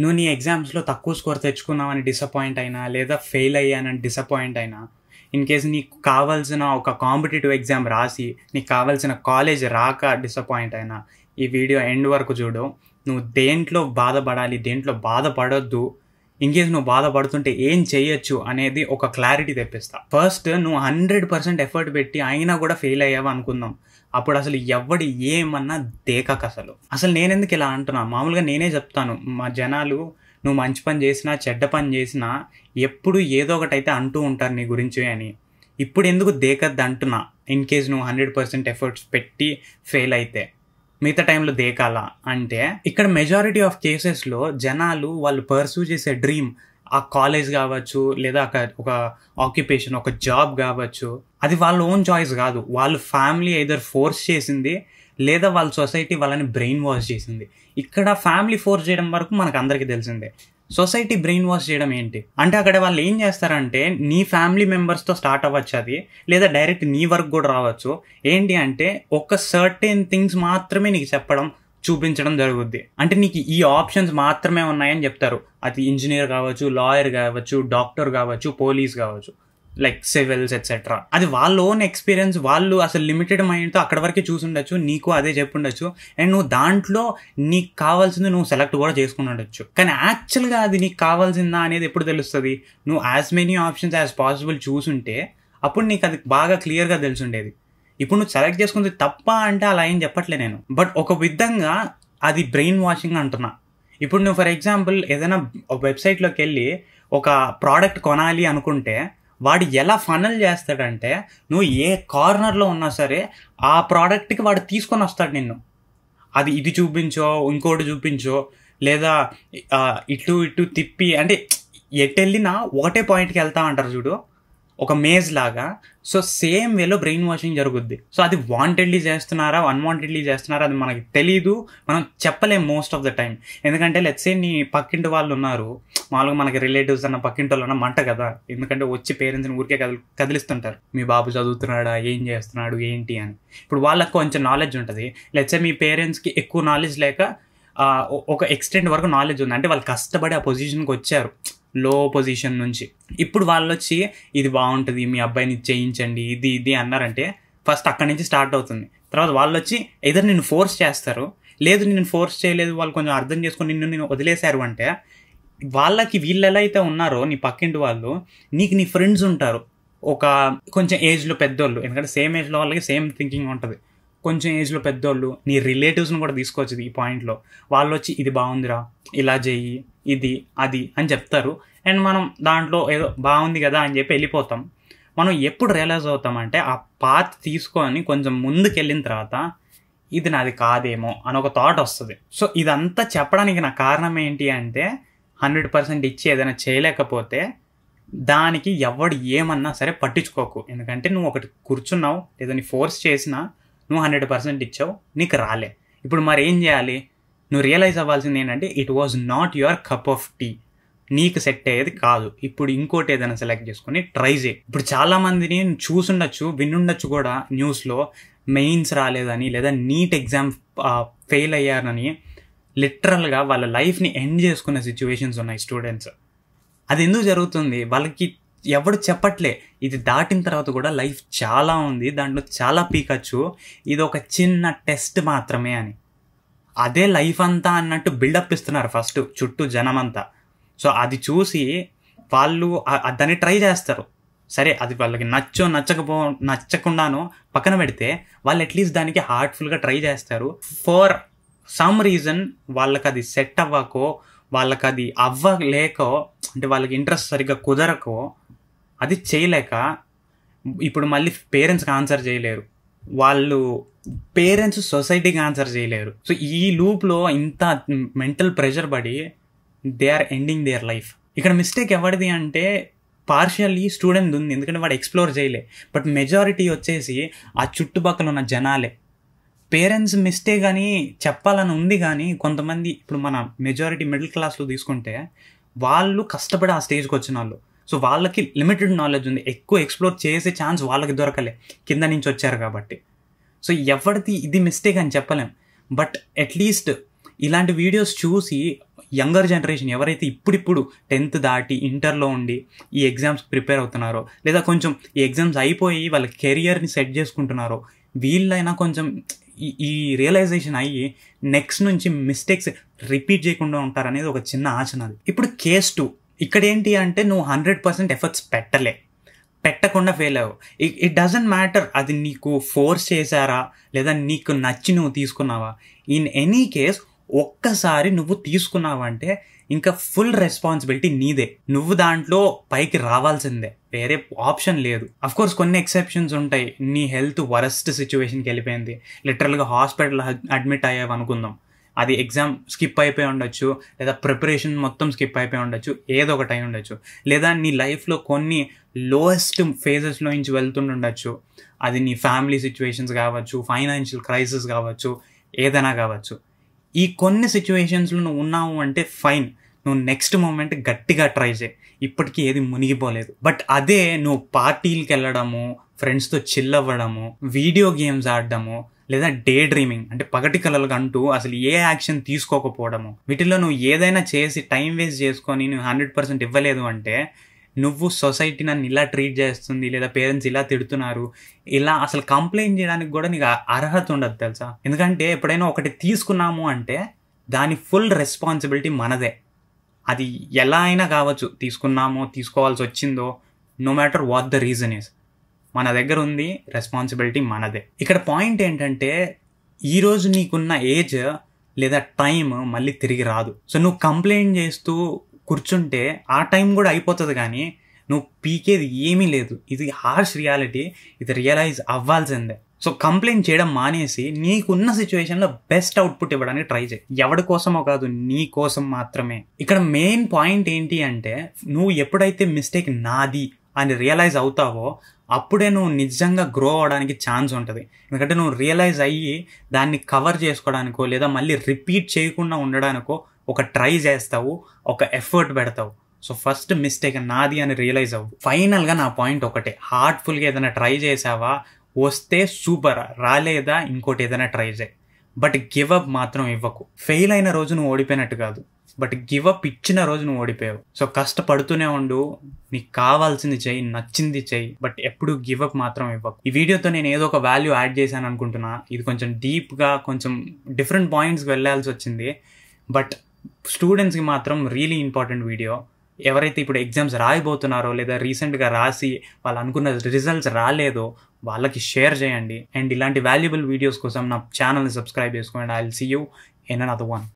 నువ్వు నీ ఎగ్జామ్స్లో తక్కువ స్కోర్ తెచ్చుకున్నావని డిసప్పాయింట్ అయినా లేదా ఫెయిల్ అయ్యానని డిసప్పాయింట్ అయినా ఇన్ కేసు నీకు కావాల్సిన ఒక కాంపిటేటివ్ ఎగ్జామ్ రాసి నీకు కావాల్సిన కాలేజ్ రాక డిసప్పాయింట్ అయినా ఈ వీడియో ఎండ్ వరకు చూడు నువ్వు దేంట్లో బాధపడాలి దేంట్లో బాధపడొద్దు ఇన్కేస్ నువ్వు బాధపడుతుంటే ఏం చేయొచ్చు అనేది ఒక క్లారిటీ తెప్పిస్తా ఫస్ట్ నువ్వు హండ్రెడ్ పర్సెంట్ ఎఫర్ట్ పెట్టి అయినా కూడా ఫెయిల్ అయ్యావు అనుకుందాం అప్పుడు అసలు ఎవడి ఏమన్నా దేకక అసలు అసలు నేనెందుకు ఇలా అంటున్నా మామూలుగా నేనే చెప్తాను మా జనాలు నువ్వు మంచి పని చేసినా చెడ్డ పని చేసినా ఎప్పుడు ఏదో ఒకటి అయితే అంటూ ఉంటారు నీ గురించి అని ఇప్పుడు ఎందుకు దేకద్దు అంటున్నా ఇన్ కేస్ నువ్వు హండ్రెడ్ పర్సెంట్ ఎఫర్ట్స్ పెట్టి ఫెయిల్ అయితే మిగతా టైంలో దేకాల అంటే ఇక్కడ మెజారిటీ ఆఫ్ కేసెస్లో జనాలు వాళ్ళు పర్సూ చేసే డ్రీమ్ ఆ కాలేజ్ కావచ్చు లేదా ఒక ఆక్యుపేషన్ ఒక జాబ్ కావచ్చు అది వాళ్ళ ఓన్ చాయిస్ కాదు వాళ్ళ ఫ్యామిలీ ఏదర్ ఫోర్స్ చేసింది లేదా వాళ్ళ సొసైటీ వాళ్ళని బ్రెయిన్ వాష్ చేసింది ఇక్కడ ఫ్యామిలీ ఫోర్స్ చేయడం వరకు మనకు అందరికీ తెలిసిందే సొసైటీ బ్రెయిన్ వాష్ చేయడం ఏంటి అంటే అక్కడ వాళ్ళు ఏం చేస్తారంటే నీ ఫ్యామిలీ మెంబర్స్తో స్టార్ట్ అవ్వచ్చు అది లేదా డైరెక్ట్ నీ వర్క్ కూడా రావచ్చు ఏంటి అంటే ఒక సర్టెన్ థింగ్స్ మాత్రమే నీకు చెప్పడం చూపించడం జరుగుద్ది అంటే నీకు ఈ ఆప్షన్స్ మాత్రమే ఉన్నాయని చెప్తారు అది ఇంజనీర్ కావచ్చు లాయర్ కావచ్చు డాక్టర్ కావచ్చు పోలీస్ కావచ్చు లైక్ సివిల్స్ ఎట్సెట్రా అది వాళ్ళ ఓన్ ఎక్స్పీరియన్స్ వాళ్ళు అసలు లిమిటెడ్ మైండ్తో అక్కడ వరకే ఉండొచ్చు నీకు అదే ఉండొచ్చు అండ్ నువ్వు దాంట్లో నీకు కావాల్సింది నువ్వు సెలెక్ట్ కూడా చేసుకుని ఉండొచ్చు కానీ యాక్చువల్గా అది నీకు కావాల్సిందా అనేది ఎప్పుడు తెలుస్తుంది నువ్వు as many options as possible చూసుంటే అప్పుడు నీకు అది బాగా క్లియర్గా తెలుసుండేది ఇప్పుడు నువ్వు సెలెక్ట్ చేసుకుంది తప్ప అంటే అలా ఏం చెప్పట్లే నేను బట్ ఒక విధంగా అది బ్రెయిన్ వాషింగ్ అంటున్నా ఇప్పుడు నువ్వు ఫర్ ఎగ్జాంపుల్ ఏదైనా వెబ్సైట్లోకి వెళ్ళి ఒక ప్రోడక్ట్ కొనాలి అనుకుంటే వాడు ఎలా ఫనల్ చేస్తాడంటే నువ్వు ఏ కార్నర్లో ఉన్నా సరే ఆ ప్రోడక్ట్కి వాడు తీసుకొని వస్తాడు నిన్ను అది ఇది చూపించో ఇంకోటి చూపించో లేదా ఇటు ఇటు తిప్పి అంటే ఎటు వెళ్ళినా ఒకటే పాయింట్కి వెళ్తా అంటారు చూడు ఒక మేజ్ లాగా సో సేమ్ వేలో బ్రెయిన్ వాషింగ్ జరుగుద్ది సో అది వాంటెడ్లీ చేస్తున్నారా అన్వాంటెడ్లీ చేస్తున్నారా అది మనకి తెలీదు మనం చెప్పలేం మోస్ట్ ఆఫ్ ద టైం ఎందుకంటే లెట్సే నీ పక్కింటి వాళ్ళు ఉన్నారు మామూలుగా మనకి రిలేటివ్స్ అన్న పక్కింటి వాళ్ళు అన్న మంట కదా ఎందుకంటే వచ్చి పేరెంట్స్ని ఊరికే కదిలిస్తుంటారు మీ బాబు చదువుతున్నాడా ఏం చేస్తున్నాడు ఏంటి అని ఇప్పుడు వాళ్ళకు కొంచెం నాలెడ్జ్ ఉంటుంది లెట్సే మీ పేరెంట్స్కి ఎక్కువ నాలెడ్జ్ లేక ఒక ఎక్స్టెంట్ వరకు నాలెడ్జ్ ఉంది అంటే వాళ్ళు కష్టపడి ఆ పొజిషన్కి వచ్చారు లో పొజిషన్ నుంచి ఇప్పుడు వాళ్ళు వచ్చి ఇది బాగుంటుంది మీ అబ్బాయిని చేయించండి ఇది ఇది అన్నారంటే ఫస్ట్ అక్కడి నుంచి స్టార్ట్ అవుతుంది తర్వాత వాళ్ళు వచ్చి ఎదురు నేను ఫోర్స్ చేస్తారు లేదు నేను ఫోర్స్ చేయలేదు వాళ్ళు కొంచెం అర్థం చేసుకొని నిన్ను నేను వదిలేశారు అంటే వాళ్ళకి వీళ్ళు ఎలా అయితే ఉన్నారో నీ పక్కింటి వాళ్ళు నీకు నీ ఫ్రెండ్స్ ఉంటారు ఒక కొంచెం ఏజ్లో పెద్దోళ్ళు ఎందుకంటే సేమ్ ఏజ్లో వాళ్ళకి సేమ్ థింకింగ్ ఉంటుంది కొంచెం ఏజ్లో పెద్దోళ్ళు నీ రిలేటివ్స్ని కూడా తీసుకోవచ్చు ఈ పాయింట్లో వాళ్ళు వచ్చి ఇది బాగుందిరా ఇలా చేయి ఇది అది అని చెప్తారు అండ్ మనం దాంట్లో ఏదో బాగుంది కదా అని చెప్పి వెళ్ళిపోతాం మనం ఎప్పుడు రియలైజ్ అవుతామంటే ఆ పాత్ తీసుకొని కొంచెం ముందుకు వెళ్ళిన తర్వాత ఇది నాది కాదేమో అని ఒక థాట్ వస్తుంది సో ఇదంతా చెప్పడానికి నా కారణం ఏంటి అంటే హండ్రెడ్ పర్సెంట్ ఇచ్చి ఏదైనా చేయలేకపోతే దానికి ఎవడు ఏమన్నా సరే పట్టించుకోకు ఎందుకంటే నువ్వు ఒకటి కూర్చున్నావు లేదా నీ ఫోర్స్ చేసినా నువ్వు హండ్రెడ్ పర్సెంట్ ఇచ్చావు నీకు రాలే ఇప్పుడు మరి ఏం చేయాలి నువ్వు రియలైజ్ అవ్వాల్సింది ఏంటంటే it was not your cup of tea నీకు సెట్ అయ్యేది కాదు ఇప్పుడు ఇంకోటి ఏదైనా సెలెక్ట్ చేసుకుని ట్రై చేయి ఇప్పుడు చాలా మందిని చూసుండొచ్చు వినుండొచ్చు కూడా న్యూస్లో మెయిన్స్ రాలేదని లేదా నీట్ ఎగ్జామ్ ఫెయిల్ అయ్యారని లిటరల్గా వాళ్ళ లైఫ్ని ఎండ్ చేసుకునే సిచ్యువేషన్స్ ఉన్నాయి స్టూడెంట్స్ అది ఎందుకు జరుగుతుంది వాళ్ళకి ఎవడు చెప్పట్లే ఇది దాటిన తర్వాత కూడా లైఫ్ చాలా ఉంది దాంట్లో చాలా పీకచ్చు ఇది ఒక చిన్న టెస్ట్ మాత్రమే అని అదే లైఫ్ అంతా అన్నట్టు బిల్డప్ ఇస్తున్నారు ఫస్ట్ చుట్టూ జనం అంతా సో అది చూసి వాళ్ళు దాన్ని ట్రై చేస్తారు సరే అది వాళ్ళకి నచ్చో నచ్చకపో నచ్చకుండానో పక్కన పెడితే వాళ్ళు అట్లీస్ట్ దానికి హార్ట్ఫుల్గా ట్రై చేస్తారు ఫర్ సమ్ రీజన్ వాళ్ళకి అది సెట్ అవ్వకో వాళ్ళకి అది అవ్వలేకో అంటే వాళ్ళకి ఇంట్రెస్ట్ సరిగ్గా కుదరకో అది చేయలేక ఇప్పుడు మళ్ళీ పేరెంట్స్కి ఆన్సర్ చేయలేరు వాళ్ళు పేరెంట్స్ సొసైటీకి ఆన్సర్ చేయలేరు సో ఈ లూప్లో ఇంత మెంటల్ ప్రెషర్ పడి they are ending their life ఇక్కడ మిస్టేక్ ఎవరిది అంటే పార్షియల్లీ స్టూడెంట్ ఉంది ఎందుకంటే వాడు ఎక్స్ప్లోర్ చేయలే బట్ మెజారిటీ వచ్చేసి ఆ చుట్టుపక్కల ఉన్న జనాలే పేరెంట్స్ మిస్టేక్ అని చెప్పాలని ఉంది కానీ కొంతమంది ఇప్పుడు మన మెజారిటీ మిడిల్ క్లాస్లో తీసుకుంటే వాళ్ళు కష్టపడి ఆ స్టేజ్కి వచ్చిన వాళ్ళు సో వాళ్ళకి లిమిటెడ్ నాలెడ్జ్ ఉంది ఎక్కువ ఎక్స్ప్లోర్ చేసే ఛాన్స్ వాళ్ళకి దొరకలే కింద నుంచి వచ్చారు కాబట్టి సో ఎవరిది ఇది మిస్టేక్ అని చెప్పలేం బట్ అట్లీస్ట్ ఇలాంటి వీడియోస్ చూసి యంగర్ జనరేషన్ ఎవరైతే ఇప్పుడిప్పుడు టెన్త్ దాటి ఇంటర్లో ఉండి ఈ ఎగ్జామ్స్ ప్రిపేర్ అవుతున్నారో లేదా కొంచెం ఈ ఎగ్జామ్స్ అయిపోయి వాళ్ళ కెరియర్ని సెట్ చేసుకుంటున్నారో వీళ్ళైనా కొంచెం ఈ రియలైజేషన్ అయ్యి నెక్స్ట్ నుంచి మిస్టేక్స్ రిపీట్ చేయకుండా ఉంటారనేది ఒక చిన్న ఆచన ఇప్పుడు కేస్ టూ ఇక్కడ ఏంటి అంటే నువ్వు హండ్రెడ్ పర్సెంట్ ఎఫర్ట్స్ పెట్టలే పెట్టకుండా ఫెయిల్ అవ్వు ఇట్ డజంట్ మ్యాటర్ అది నీకు ఫోర్స్ చేశారా లేదా నీకు నచ్చి నువ్వు తీసుకున్నావా ఇన్ ఎనీ కేస్ ఒక్కసారి నువ్వు తీసుకున్నావంటే ఇంకా ఫుల్ రెస్పాన్సిబిలిటీ నీదే నువ్వు దాంట్లో పైకి రావాల్సిందే వేరే ఆప్షన్ లేదు అఫ్ కోర్స్ కొన్ని ఎక్సెప్షన్స్ ఉంటాయి నీ హెల్త్ వరస్ట్ సిచ్యువేషన్కి వెళ్ళిపోయింది లిటరల్గా హాస్పిటల్ అడ్మిట్ అయ్యావు అనుకుందాం అది ఎగ్జామ్ స్కిప్ అయిపోయి ఉండొచ్చు లేదా ప్రిపరేషన్ మొత్తం స్కిప్ అయిపోయి ఉండొచ్చు ఏదో ఒకటి అయి ఉండొచ్చు లేదా నీ లైఫ్లో కొన్ని లోయెస్ట్ ఫేజెస్లో నుంచి వెళ్తుండొచ్చు అది నీ ఫ్యామిలీ సిచ్యువేషన్స్ కావచ్చు ఫైనాన్షియల్ క్రైసిస్ కావచ్చు ఏదైనా కావచ్చు ఈ కొన్ని సిచ్యువేషన్స్లో నువ్వు ఉన్నావు అంటే ఫైన్ నువ్వు నెక్స్ట్ మూమెంట్ గట్టిగా ట్రై చేయి ఇప్పటికీ ఏది మునిగిపోలేదు బట్ అదే నువ్వు పార్టీలకు వెళ్ళడము ఫ్రెండ్స్తో చిల్ అవ్వడము వీడియో గేమ్స్ ఆడడము లేదా డే డ్రీమింగ్ అంటే పగటి కలలుగా అంటూ అసలు ఏ యాక్షన్ తీసుకోకపోవడము వీటిలో నువ్వు ఏదైనా చేసి టైం వేస్ట్ చేసుకొని నువ్వు హండ్రెడ్ పర్సెంట్ ఇవ్వలేదు అంటే నువ్వు సొసైటీ నన్ను ఇలా ట్రీట్ చేస్తుంది లేదా పేరెంట్స్ ఇలా తిడుతున్నారు ఇలా అసలు కంప్లైంట్ చేయడానికి కూడా నీకు అర్హత ఉండదు తెలుసా ఎందుకంటే ఎప్పుడైనా ఒకటి తీసుకున్నాము అంటే దాని ఫుల్ రెస్పాన్సిబిలిటీ మనదే అది ఎలా అయినా కావచ్చు తీసుకున్నామో తీసుకోవాల్సి వచ్చిందో no matter what the reason is మన దగ్గర ఉంది రెస్పాన్సిబిలిటీ మనదే ఇక్కడ పాయింట్ ఏంటంటే ఈరోజు నీకున్న ఏజ్ లేదా టైం మళ్ళీ తిరిగి రాదు సో నువ్వు కంప్లైంట్ చేస్తూ కూర్చుంటే ఆ టైం కూడా అయిపోతుంది కానీ నువ్వు పీకేది ఏమీ లేదు ఇది హార్ష్ రియాలిటీ ఇది రియలైజ్ అవ్వాల్సిందే సో కంప్లైంట్ చేయడం మానేసి నీకున్న సిచ్యువేషన్లో బెస్ట్ అవుట్పుట్ ఇవ్వడానికి ట్రై చేయి ఎవడి కోసమో కాదు నీ కోసం మాత్రమే ఇక్కడ మెయిన్ పాయింట్ ఏంటి అంటే నువ్వు ఎప్పుడైతే మిస్టేక్ నాది అని రియలైజ్ అవుతావో అప్పుడే నువ్వు నిజంగా గ్రో అవడానికి ఛాన్స్ ఉంటుంది ఎందుకంటే నువ్వు రియలైజ్ అయ్యి దాన్ని కవర్ చేసుకోవడానికో లేదా మళ్ళీ రిపీట్ చేయకుండా ఉండడానికో ఒక ట్రై చేస్తావు ఒక ఎఫర్ట్ పెడతావు సో ఫస్ట్ మిస్టేక్ నాది అని రియలైజ్ అవ్వు ఫైనల్గా నా పాయింట్ ఒకటే హార్ట్ఫుల్గా ఏదైనా ట్రై చేసావా వస్తే సూపర్ రాలేదా ఇంకోటి ఏదైనా ట్రై చేయి బట్ గివ్ అప్ మాత్రం ఇవ్వకు ఫెయిల్ అయిన రోజు నువ్వు ఓడిపోయినట్టు కాదు బట్ గివ్ అప్ ఇచ్చిన రోజు నువ్వు ఓడిపోయావు సో కష్టపడుతూనే ఉండు నీకు కావాల్సింది చెయ్యి నచ్చింది చెయ్యి బట్ ఎప్పుడు గివ్ అప్ మాత్రం ఇవ్వకు ఈ వీడియోతో నేను ఏదో ఒక వాల్యూ యాడ్ చేశాను అనుకుంటున్నా ఇది కొంచెం డీప్గా కొంచెం డిఫరెంట్ పాయింట్స్కి వెళ్ళాల్సి వచ్చింది బట్ స్టూడెంట్స్కి మాత్రం రియలీ ఇంపార్టెంట్ వీడియో ఎవరైతే ఇప్పుడు ఎగ్జామ్స్ రాయబోతున్నారో లేదా రీసెంట్గా రాసి వాళ్ళు అనుకున్న రిజల్ట్స్ రాలేదో వాళ్ళకి షేర్ చేయండి అండ్ ఇలాంటి వాల్యుబుల్ వీడియోస్ కోసం నా ఛానల్ని సబ్స్క్రైబ్ చేసుకోండి I will see you another one